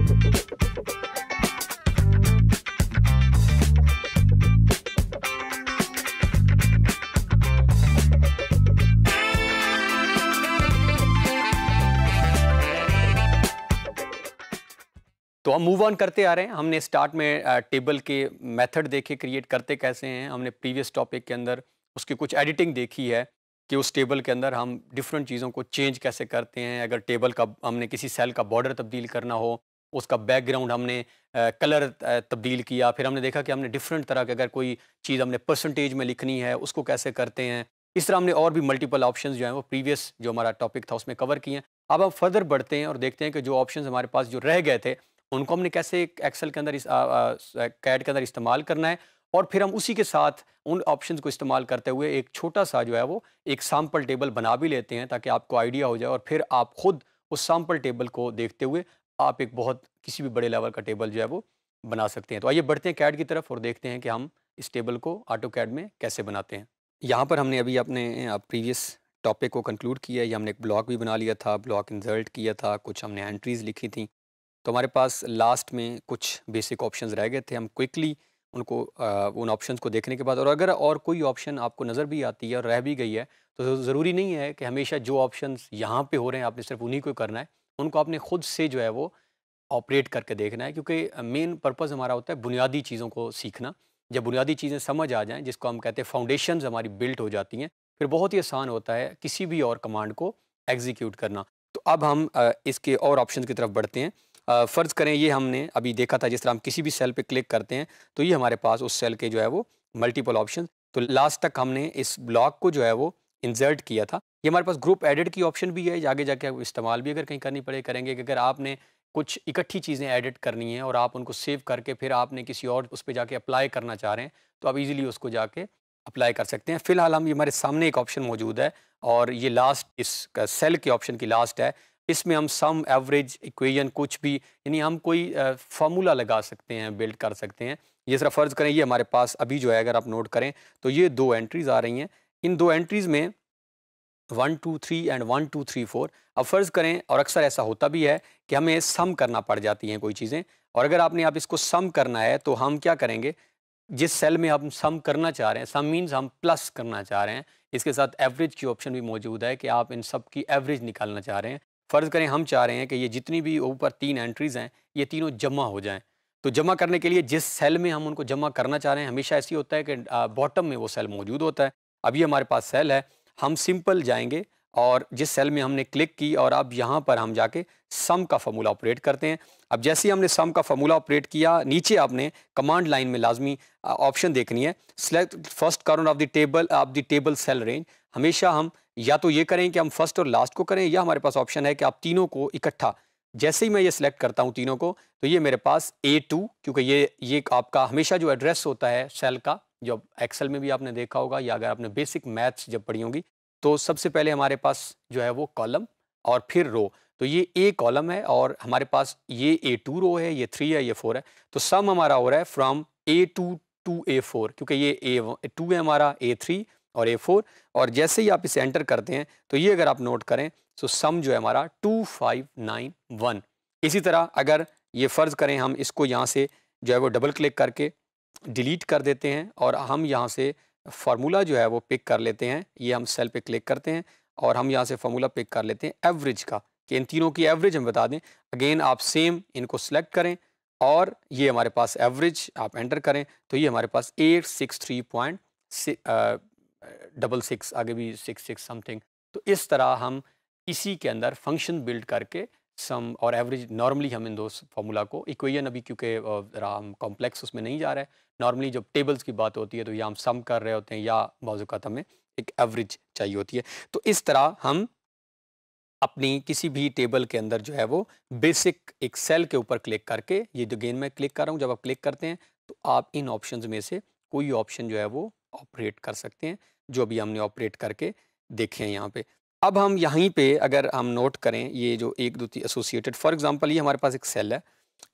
तो हम move on करते आ रहे हैं हमने स्टार्ट में टेबल के मेथड देखे क्रिएट करते कैसे हैं हमने प्रीवियस टॉपिक के अंदर उसकी कुछ एडिटिंग देखी है कि उस टेबल के अंदर हम डिफरेंट चीज़ों को चेंज कैसे करते हैं अगर टेबल का हमने किसी सेल का बॉर्डर तब्दील करना हो उसका बैकग्राउंड हमने कलर तब्दील किया फिर हमने देखा कि हमने डिफरेंट तरह के अगर कोई चीज़ हमने परसेंटेज में लिखनी है उसको कैसे करते हैं इस तरह हमने और भी मल्टीपल ऑप्शन जो हैं वो प्रीवियस जो हमारा टॉपिक था उसमें कवर किए हैं अब हम फर्दर बढ़ते हैं और देखते हैं कि जो ऑप्शन हमारे पास जो रह गए थे उनको हमने कैसे एक्सेल के अंदर इस कैड के अंदर इस्तेमाल करना है और फिर हम उसी के साथ उन ऑप्शन को इस्तेमाल करते हुए एक छोटा सा जो है वो एक सैम्पल टेबल बना भी लेते हैं ताकि आपको आइडिया हो जाए और फिर आप खुद उस सैम्पल टेबल को देखते हुए आप एक बहुत किसी भी बड़े लेवल का टेबल जो है वो बना सकते हैं तो आइए बढ़ते हैं कैड की तरफ और देखते हैं कि हम इस टेबल को आटो कैड में कैसे बनाते हैं यहाँ पर हमने अभी अपने प्रीवियस टॉपिक को कंक्लूड किया है या हमने एक ब्लॉग भी बना लिया था ब्लॉग इंजर्ट किया था कुछ हमने एंट्रीज़ लिखी थी तो हमारे पास लास्ट में कुछ बेसिक ऑप्शन रह गए थे हम क्विकली उनको उन ऑप्शन को देखने के बाद और अगर और कोई ऑप्शन आपको नज़र भी आती है और रह भी गई है तो ज़रूरी नहीं है कि हमेशा जो ऑप्शन यहाँ पर हो रहे हैं आपने सिर्फ उन्हीं को करना है उनको आपने खुद से जो है वो ऑपरेट करके देखना है क्योंकि मेन पर्पज़ हमारा होता है बुनियादी चीज़ों को सीखना जब बुनियादी चीज़ें समझ आ जाएँ जिसको हम कहते हैं फाउंडेशन हमारी बिल्ट हो जाती हैं फिर बहुत ही आसान होता है किसी भी और कमांड को एग्जीक्यूट करना तो अब हम इसके और ऑप्शन की तरफ बढ़ते हैं फ़र्ज़ करें ये हमने अभी देखा था जिस तरह हम किसी भी सेल पे क्लिक करते हैं तो ये हमारे पास उस सेल के जो है वो मल्टीपल ऑप्शन तो लास्ट तक हमने इस ब्लॉक को जो है वो इंजर्ट किया था ये हमारे पास ग्रुप एडिट की ऑप्शन भी है आगे जाके आप इस्तेमाल भी अगर कहीं करनी पड़े करेंगे कि अगर आपने कुछ इकट्ठी चीज़ें एडिट करनी है और आप उनको सेव करके फिर आपने किसी और उस पर जाके अप्लाई करना चाह रहे हैं तो आप इजीली उसको जाके अप्लाई कर सकते हैं फिलहाल हम ये हमारे सामने एक ऑप्शन मौजूद है और ये लास्ट इस सेल के ऑप्शन की लास्ट है इसमें हम सम एवरेज इक्वेशन कुछ भी यानी हम कोई फार्मूला लगा सकते हैं बिल्ड कर सकते हैं ये जरा फ़र्ज़ करें ये हमारे पास अभी जो है अगर आप नोट करें तो ये दो एंट्रीज़ आ रही हैं इन दो एंट्रीज़ में one two three and one two three four अब फ़र्ज़ करें और अक्सर ऐसा होता भी है कि हमें सम करना पड़ जाती हैं कोई चीज़ें और अगर आपने आप इसको सम करना है तो हम क्या करेंगे जिस सेल में हम सम करना चाह रहे हैं सम मीन्स हम प्लस करना चाह रहे हैं इसके साथ एवरेज की ऑप्शन भी मौजूद है कि आप इन सब की एवरेज निकालना चाह रहे हैं फ़र्ज़ करें हम चाह रहे हैं कि ये जितनी भी ऊपर तीन एंट्रीज़ हैं ये तीनों जमा हो जाएँ तो जमा करने के लिए जिस सेल में हम उनको जमा करना चाह रहे हैं हमेशा ऐसी होता है कि बॉटम में वो सेल मौजूद होता है अभी हमारे पास सेल है हम सिंपल जाएंगे और जिस सेल में हमने क्लिक की और अब यहाँ पर हम जाके सम का फॉर्मूला ऑपरेट करते हैं अब जैसे ही हमने सम का फॉर्मूला ऑपरेट किया नीचे आपने कमांड लाइन में लाजमी ऑप्शन देखनी है select first corner of the table of the table cell range हमेशा हम या तो ये करें कि हम फर्स्ट और लास्ट को करें या हमारे पास ऑप्शन है कि आप तीनों को इकट्ठा जैसे ही मैं ये सिलेक्ट करता हूँ तीनों को तो ये मेरे पास ए टू क्योंकि ये ये आपका हमेशा जो एड्रेस होता है सेल का जब एक्सेल में भी आपने देखा होगा या अगर आपने बेसिक मैथ्स जब पढ़ी होगी तो सबसे पहले हमारे पास जो है वो कॉलम और फिर रो तो ये ए कॉलम है और हमारे पास ये ए टू रो है ये थ्री है ये फोर है तो सम हमारा हो रहा है from A two to A four क्योंकि ये ए टू है हमारा ए थ्री और ए फोर और जैसे ही आप इसे एंटर करते हैं तो ये अगर आप नोट करें तो सम जो है हमारा टू फाइव नाइन वन इसी तरह अगर ये फ़र्ज़ करें हम इसको यहाँ से जो है वो डबल क्लिक करके डिलीट कर देते हैं और हम यहाँ से फार्मूला जो है वो पिक कर लेते हैं ये हम सेल पे क्लिक करते हैं और हम यहाँ से फार्मूला पिक कर लेते हैं एवरेज का कि इन तीनों की एवरेज हम बता दें अगेन आप सेम इनको सेलेक्ट करें और ये हमारे पास एवरेज आप एंटर करें तो ये हमारे पास eight six three point double six आगे भी सिक्स सिक्स समथिंग तो इस तरह हम इसी के अंदर फंक्शन बिल्ड करके सम और एवरेज नॉर्मली हम इन दो फार्मूला को इक्वेशन अभी क्योंकि हम कॉम्प्लेक्स उसमें नहीं जा रहा है नॉर्मली जब टेबल्स की बात होती है तो या हम सम कर रहे होते हैं या बाज़ात हमें एक एवरेज चाहिए होती है तो इस तरह हम अपनी किसी भी टेबल के अंदर जो है वो बेसिक एक सेल के ऊपर क्लिक करके ये जो गेंद में क्लिक कर रहा हूँ जब आप क्लिक करते हैं तो आप इन ऑप्शन में से कोई ऑप्शन जो है वो ऑपरेट कर सकते हैं जो अभी हमने ऑपरेट करके देखे हैं यहाँ पे अब हम यहीं पे अगर हम नोट करें ये जो एक दो तीन एसोसिएटेड फॉर एग्जांपल ये हमारे पास एक सेल है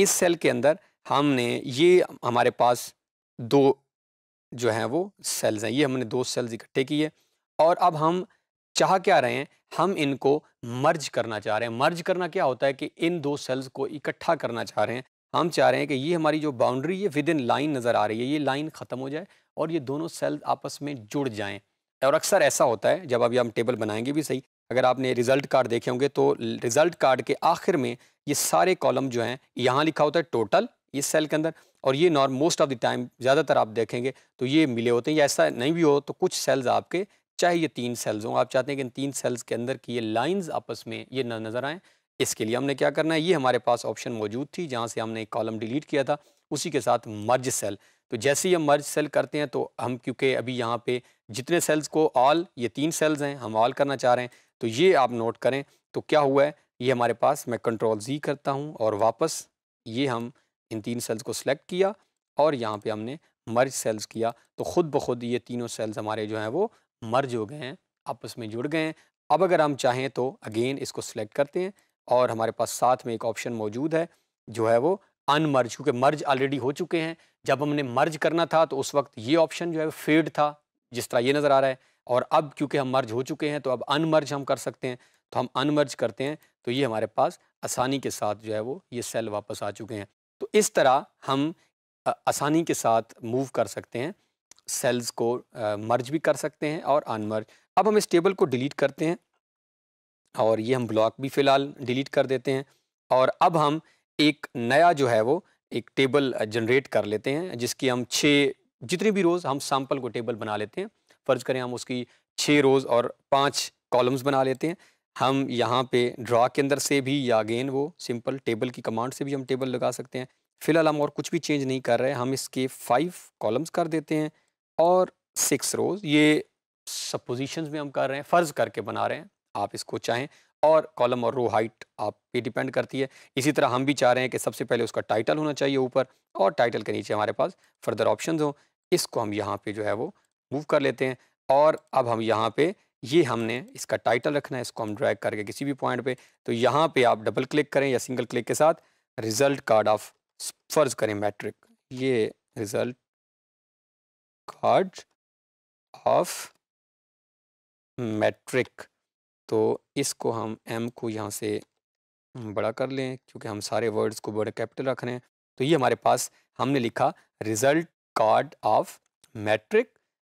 इस सेल के अंदर हमने ये हमारे पास दो जो हैं वो सेल्स हैं ये हमने दो सेल्स इकट्ठे किए और अब हम चाह क्या रहे हैं हम इनको मर्ज करना चाह रहे हैं मर्ज करना क्या होता है कि इन दो सेल्स को इकट्ठा करना चाह रहे हैं हम चाह रहे हैं कि ये हमारी जो बाउंड्री है विद इन लाइन नज़र आ रही है ये लाइन ख़त्म हो जाए और ये दोनों सेल्स आपस में जुड़ जाएँ और अक्सर ऐसा होता है जब अभी हम टेबल बनाएंगे भी सही अगर आपने रिज़ल्ट कार्ड देखे होंगे तो रिज़ल्ट कार्ड के आखिर में ये सारे कॉलम जो हैं यहाँ लिखा होता है टोटल इस सेल के अंदर और ये norm most of the time ज़्यादातर आप देखेंगे तो ये मिले होते हैं या ऐसा नहीं भी हो तो कुछ सेल्स आपके चाहे ये तीन सेल्स हों आप चाहते हैं कि इन तीन सेल्स के अंदर की ये लाइंस आपस में ये न नज़र आएँ इसके लिए हमने क्या करना है ये हमारे पास ऑप्शन मौजूद थी जहाँ से हमने एक कॉलम डिलीट किया था उसी के साथ मर्ज सेल तो जैसे ही हम मर्ज सेल करते हैं तो हम क्योंकि अभी यहाँ पे जितने सेल्स को ऑल ये तीन सेल्स हैं हम ऑल करना चाह रहे हैं तो ये आप नोट करें तो क्या हुआ है ये हमारे पास मैं कंट्रोल जी करता हूँ और वापस ये हम इन तीन सेल्स को सिलेक्ट किया और यहाँ पे हमने मर्ज सेल्स किया तो ख़ुद ब खुद ये तीनों सेल्स हमारे जो हैं वो मर्ज हो गए हैं आपस में जुड़ गए हैं अब अगर हम चाहें तो अगेन इसको सिलेक्ट करते हैं और हमारे पास साथ में एक ऑप्शन मौजूद है जो है वो अनमर्ज क्योंकि मर्ज ऑलरेडी हो चुके हैं जब हमने मर्ज करना था तो उस वक्त ये ऑप्शन जो है फेड था जिस तरह ये नज़र आ रहा है और अब क्योंकि हम मर्ज हो चुके हैं तो अब अनमर्ज हम कर सकते हैं तो हम अनमर्ज करते हैं तो ये हमारे पास आसानी के साथ जो है वो ये सेल वापस आ चुके हैं तो इस तरह हम आसानी के साथ मूव कर सकते हैं सेल्स को मर्ज भी कर सकते हैं और अनमर्ज अब हम इस टेबल को डिलीट करते हैं और ये हम ब्लॉक भी फ़िलहाल डिलीट कर देते हैं और अब हम एक नया जो है वो एक टेबल जनरेट कर लेते हैं जिसकी हम छः जितनी भी रोज़ हम सैम्पल को टेबल बना लेते हैं फ़र्ज़ करें हम उसकी छः रोज़ और पाँच कॉलम्स बना लेते हैं हम यहाँ पे ड्रा के अंदर से भी या अगेन वो सिंपल टेबल की कमांड से भी हम टेबल लगा सकते हैं फ़िलहाल हम और कुछ भी चेंज नहीं कर रहे हम इसके फाइव कॉलम्स कर देते हैं और सिक्स रोज़ ये सपोजिशन में हम कर रहे हैं फ़र्ज़ करके बना रहे हैं आप इसको चाहें और कॉलम और रो हाइट आप पे डिपेंड करती है इसी तरह हम भी चाह रहे हैं कि सबसे पहले उसका टाइटल होना चाहिए ऊपर और टाइटल के नीचे हमारे पास फर्दर ऑप्शन हों इसको हम यहाँ पे जो है वो मूव कर लेते हैं और अब हम यहाँ पे ये हमने इसका टाइटल रखना है इसको हम ड्रैग करके किसी भी पॉइंट पे तो यहाँ पे आप डबल क्लिक करें या सिंगल क्लिक के साथ रिजल्ट कार्ड ऑफ फर्ज करें मैट्रिक ये रिजल्ट कार्ड ऑफ मैट्रिक तो इसको हम एम को यहाँ से बड़ा कर लें क्योंकि हम सारे वर्ड्स को बड़े कैपिटल रख रहे हैं तो ये हमारे पास हमने लिखा रिज़ल्ट कार्ड ऑफ मैट्रिक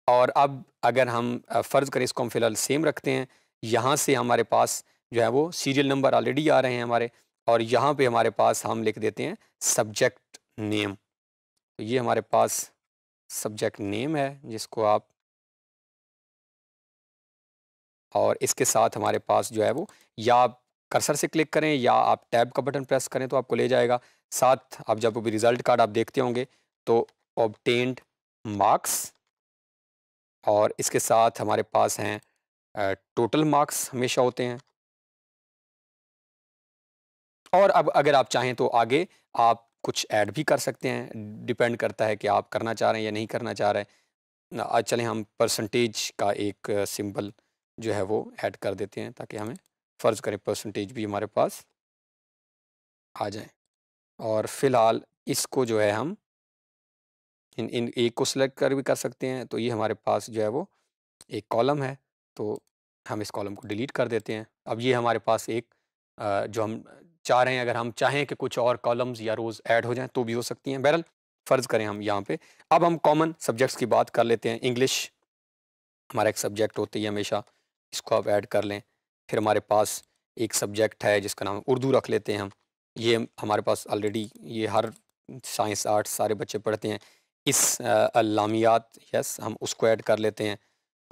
और अब अगर हम फ़र्ज़ करें इसको हम फ़िलहाल सेम रखते हैं यहाँ से हमारे पास जो है वो सीरियल नंबर ऑलरेडी आ रहे हैं हमारे और यहाँ पे हमारे पास हम लिख देते हैं सब्जेक्ट नेम तो ये हमारे पास सब्जेक्ट नेम है जिसको आप और इसके साथ हमारे पास जो है वो या आप कर्सर से क्लिक करें या आप टैब का बटन प्रेस करें तो आपको ले जाएगा साथ आप जब भी रिज़ल्ट कार्ड आप देखते होंगे तो ऑबटेंड मार्क्स और इसके साथ हमारे पास हैं टोटल मार्क्स हमेशा होते हैं और अब अगर आप चाहें तो आगे आप कुछ ऐड भी कर सकते हैं डिपेंड करता है कि आप करना चाह रहे हैं या नहीं करना चाह रहे हैं चलें हम परसेंटेज का एक सिंपल जो है वो ऐड कर देते हैं ताकि हमें फ़र्ज़ करें परसेंटेज भी हमारे पास आ जाए और फ़िलहाल इसको जो है हम इन इन एक को सिलेक्ट कर भी कर सकते हैं तो ये हमारे पास जो है वो एक कॉलम है तो हम इस कॉलम को डिलीट कर देते हैं अब ये हमारे पास एक जो हम चाह रहे हैं अगर हम चाहें कि कुछ और कॉलम्स या रोज़ ऐड हो जाएं तो भी हो सकती हैं बहरल फ़र्ज़ करें हम यहाँ पे अब हम कॉमन सब्जेक्ट्स की बात कर लेते हैं इंग्लिश हमारा एक सब्जेक्ट होती है हमेशा इसको आप ऐड कर लें फिर हमारे पास एक सब्जेक्ट है जिसका नाम उर्दू रख लेते हैं हम ये हमारे पास ऑलरेडी ये हर साइंस आर्ट्स सारे बच्चे पढ़ते हैं इस अलामियात यस हम उसको ऐड कर लेते हैं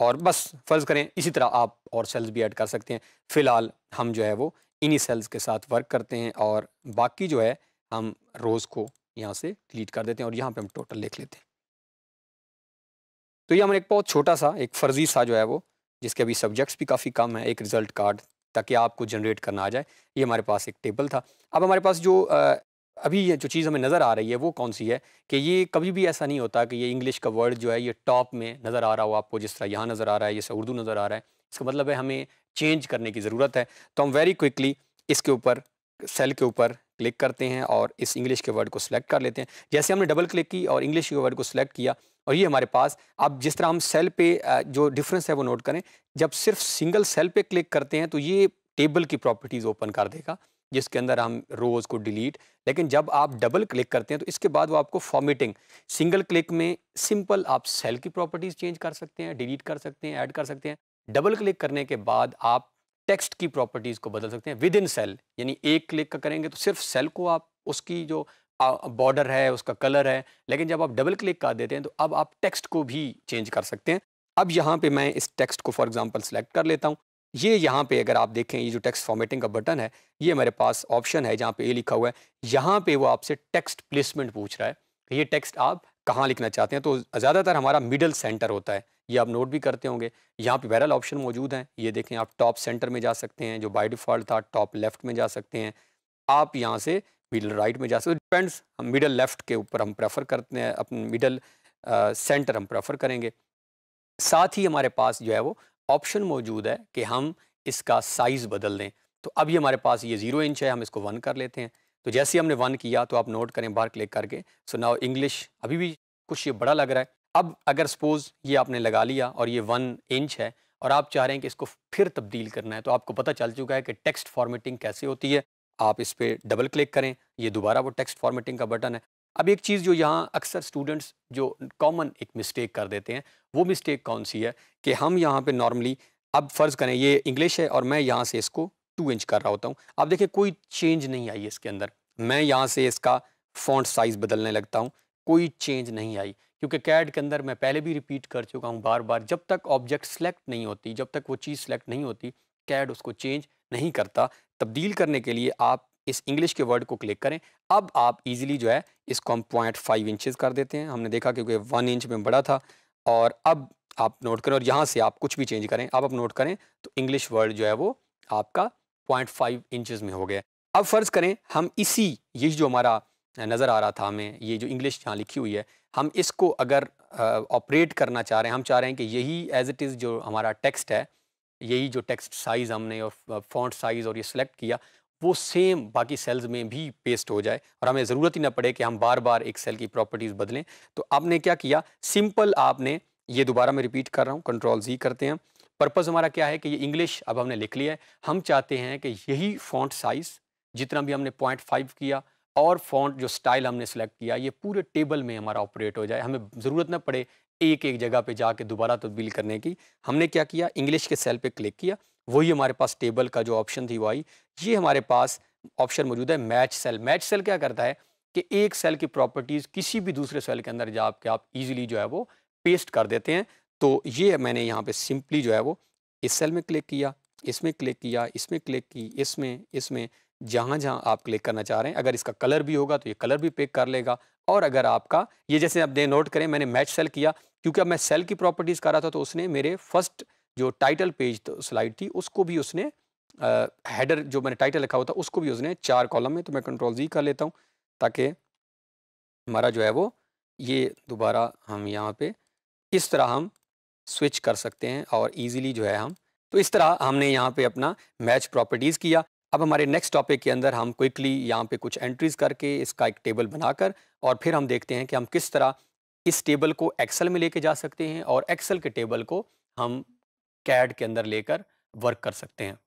और बस फ़र्ज़ करें इसी तरह आप और सेल्स भी ऐड कर सकते हैं फ़िलहाल हम जो है वो इन्हीं सेल्स के साथ वर्क करते हैं और बाकी जो है हम रोज़ को यहाँ से डिलीट कर देते हैं और यहाँ पे हम टोटल लिख लेते हैं तो ये हमने एक बहुत छोटा सा एक फ़र्जी सा जो है वो जिसके अभी सब्जेक्ट्स भी काफ़ी कम हैं एक रिज़ल्ट कार्ड ताकि आपको जनरेट करना आ जाए ये हमारे पास एक टेबल था अब हमारे पास जो अभी ये जो चीज़ हमें नज़र आ रही है वो कौन सी है कि ये कभी भी ऐसा नहीं होता कि ये इंग्लिश का वर्ड जो है ये टॉप में नज़र आ रहा हो आपको जिस तरह यहाँ नज़र आ रहा है जैसे उर्दू नज़र आ रहा है इसका मतलब है हमें चेंज करने की ज़रूरत है तो हम वेरी क्विकली इसके ऊपर सेल के ऊपर क्लिक करते हैं और इस इंग्लिश के वर्ड को सिलेक्ट कर लेते हैं जैसे हमने डबल क्लिक की और इंग्लिश के वर्ड को सिलेक्ट किया और ये हमारे पास अब जिस तरह हम सेल पे जो डिफरेंस है वो नोट करें जब सिर्फ सिंगल सेल पे क्लिक करते हैं तो ये टेबल की प्रॉपर्टीज़ ओपन कर देगा जिसके अंदर हम रोज़ को डिलीट लेकिन जब आप डबल क्लिक करते हैं तो इसके बाद वो आपको फॉर्मेटिंग सिंगल क्लिक में सिंपल आप सेल की प्रॉपर्टीज़ चेंज कर सकते हैं डिलीट कर सकते हैं ऐड कर सकते हैं डबल क्लिक करने के बाद आप टेक्स्ट की प्रॉपर्टीज़ को बदल सकते हैं विद इन सेल यानी एक क्लिक का करेंगे तो सिर्फ सेल को आप उसकी जो बॉर्डर है उसका कलर है लेकिन जब आप डबल क्लिक कर देते हैं तो अब आप टेक्स्ट को भी चेंज कर सकते हैं अब यहाँ पे मैं इस टेक्स्ट को फॉर एग्जांपल सेलेक्ट कर लेता हूँ ये यहाँ पे अगर आप देखें ये जो टेक्स्ट फॉर्मेटिंग का बटन है ये मेरे पास ऑप्शन है जहाँ पे ये लिखा हुआ है यहाँ पे वो आपसे टेक्स्ट प्लेसमेंट पूछ रहा है ये टेक्स्ट आप कहाँ लिखना चाहते हैं तो ज़्यादातर हमारा मिडल सेंटर होता है ये आप नोट भी करते होंगे यहाँ पे वायरल ऑप्शन मौजूद हैं ये देखें आप टॉप सेंटर में जा सकते हैं जो बाई डिफ़ॉल्ट था टॉप लेफ्ट में जा सकते हैं आप यहाँ से मिडल राइट में जा सकते डिपेंड्स हम मिडल लेफ़्ट के ऊपर हम प्रेफर करते हैं अपने मिडल सेंटर हम प्रेफर करेंगे साथ ही हमारे पास जो है वो ऑप्शन मौजूद है कि हम इसका साइज़ बदल दें तो अब ये हमारे पास ये ज़ीरो इंच है हम इसको वन कर लेते हैं तो जैसे ही हमने वन किया तो आप नोट करें बाहर क्लिक करके सो नाउ इंग्लिश अभी भी कुछ ये बड़ा लग रहा है अब अगर सपोज़ ये आपने लगा लिया और ये वन इंच है और आप चाह रहे हैं कि इसको फिर तब्दील करना है तो आपको पता चल चुका है कि टेक्स्ट फॉर्मेटिंग कैसे होती है आप इस पर डबल क्लिक करें ये दोबारा वो टेक्स्ट फॉर्मेटिंग का बटन है अब एक चीज़ जो यहाँ अक्सर स्टूडेंट्स जो कॉमन एक मिस्टेक कर देते हैं वो मिस्टेक कौन सी है कि हम यहाँ पे नॉर्मली अब फ़र्ज़ करें ये इंग्लिश है और मैं यहाँ से इसको टू इंच कर रहा होता हूँ अब देखिए कोई चेंज नहीं आई इसके अंदर मैं यहाँ से इसका फ़ॉन्ट साइज़ बदलने लगता हूँ कोई चेंज नहीं आई क्योंकि कैड के अंदर मैं पहले भी रिपीट कर चुका हूँ बार बार जब तक ऑब्जेक्ट सेलेक्ट नहीं होती जब तक वो चीज़ सेलेक्ट नहीं होती कैड उसको चेंज नहीं करता तब्दील करने के लिए आप इस इंग्लिश के वर्ड को क्लिक करें अब आप इजीली जो है इसको हम पॉइंट फाइव इंचज़ कर देते हैं हमने देखा क्योंकि वन इंच में बड़ा था और अब आप नोट करें और यहाँ से आप कुछ भी चेंज करें अब आप नोट करें तो इंग्लिश वर्ड जो है वो आपका पॉइंट फाइव इंचज़ में हो गया अब फ़र्ज़ करें हम इसी ये जो हमारा नज़र आ रहा था हमें ये जो इंग्लिश यहाँ लिखी हुई है हम इसको अगर ऑपरेट करना चाह रहे हैं हम चाह रहे हैं कि यही एज़ इट इज़ जो हमारा टेक्स्ट है यही जो टेक्स्ट साइज़ हमने और फॉन्ट साइज़ और ये सिलेक्ट किया वो सेम बाकी सेल्स में भी पेस्ट हो जाए और हमें ज़रूरत ही ना पड़े कि हम बार बार एक सेल की प्रॉपर्टीज़ बदलें तो आपने क्या किया सिंपल आपने ये दोबारा मैं रिपीट कर रहा हूँ कंट्रोल जी करते हैं पर्पज़ हमारा क्या है कि ये इंग्लिश अब हमने लिख लिया है हम चाहते हैं कि यही फॉन्ट साइज़ जितना भी हमने पॉइंट फाइव किया और फॉन्ट जो स्टाइल हमने सेलेक्ट किया ये पूरे टेबल में हमारा ऑपरेट हो जाए हमें ज़रूरत ना पड़े एक एक जगह पे जाके दोबारा तब्दील करने की हमने क्या किया इंग्लिश के सेल पे क्लिक किया वही हमारे पास टेबल का जो ऑप्शन थी वो आई ये हमारे पास ऑप्शन मौजूद है मैच सेल मैच सेल क्या करता है कि एक सेल की प्रॉपर्टीज़ किसी भी दूसरे सेल के अंदर जाके आप ईजिली जो है वो पेस्ट कर देते हैं तो ये मैंने यहाँ पर सिंपली जो है वो इस सेल में क्लिक किया इसमें क्लिक किया इसमें क्लिक की इसमें इसमें जहाँ जहाँ आप क्लिक करना चाह रहे हैं अगर इसका कलर भी होगा तो ये कलर भी पिक कर लेगा और अगर आपका ये जैसे आप दे नोट करें मैंने मैच सेल किया क्योंकि अब मैं सेल की प्रॉपर्टीज़ कर रहा था तो उसने मेरे फर्स्ट जो टाइटल पेज स्लाइड थी उसको भी उसने हेडर जो मैंने टाइटल लिखा हुआ था उसको भी उसने चार कॉलम में तो मैं कंट्रोल जी कर लेता हूँ ताकि हमारा जो है वो ये दोबारा हम यहाँ पे इस तरह हम स्विच कर सकते हैं और ईज़िली जो है हम तो इस तरह हमने यहाँ पे अपना मैच प्रॉपर्टीज़ किया अब हमारे नेक्स्ट टॉपिक के अंदर हम क्विकली यहाँ पे कुछ एंट्रीज़ करके इसका एक टेबल बनाकर और फिर हम देखते हैं कि हम किस तरह इस टेबल को एक्सेल में लेके जा सकते हैं और एक्सेल के टेबल को हम कैड के अंदर लेकर वर्क कर सकते हैं